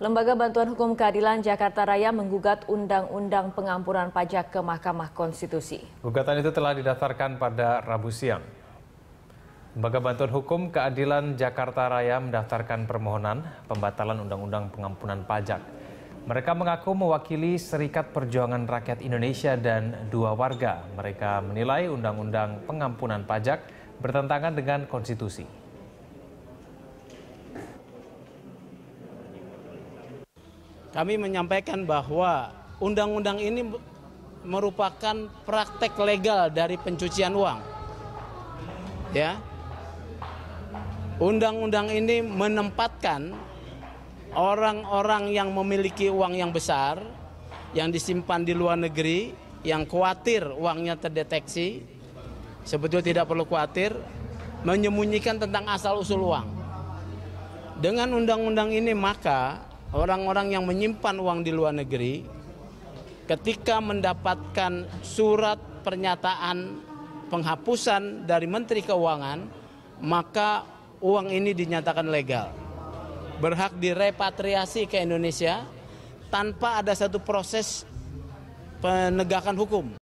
Lembaga Bantuan Hukum Keadilan Jakarta Raya menggugat Undang-Undang Pengampunan Pajak ke Mahkamah Konstitusi. Gugatan itu telah didaftarkan pada Rabu siang. Lembaga Bantuan Hukum Keadilan Jakarta Raya mendaftarkan permohonan pembatalan Undang-Undang Pengampunan Pajak. Mereka mengaku mewakili Serikat Perjuangan Rakyat Indonesia dan dua warga. Mereka menilai Undang-Undang Pengampunan Pajak bertentangan dengan konstitusi. kami menyampaikan bahwa undang-undang ini merupakan praktek legal dari pencucian uang. Ya. Undang-undang ini menempatkan orang-orang yang memiliki uang yang besar yang disimpan di luar negeri yang khawatir uangnya terdeteksi sebetulnya tidak perlu khawatir menyembunyikan tentang asal usul uang. Dengan undang-undang ini maka orang-orang yang menyimpan uang di luar negeri ketika mendapatkan surat pernyataan penghapusan dari Menteri Keuangan, maka uang ini dinyatakan legal. Berhak direpatriasi ke Indonesia tanpa ada satu proses penegakan hukum.